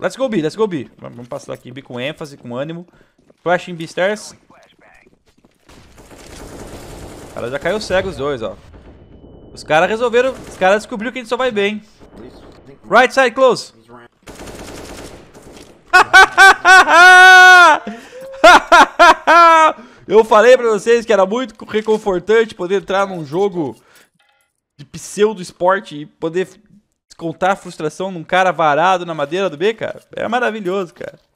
Let's go B, let's go B. Vamos passar aqui B com ênfase, com ânimo. Flash em B stairs. Cara, já caiu cego os dois, ó. Os caras resolveram, os caras descobriram que a gente só vai bem. Right side close. Eu falei pra vocês que era muito reconfortante poder entrar num jogo de pseudo esporte e poder contar a frustração num cara varado na madeira do B, cara, é maravilhoso, cara.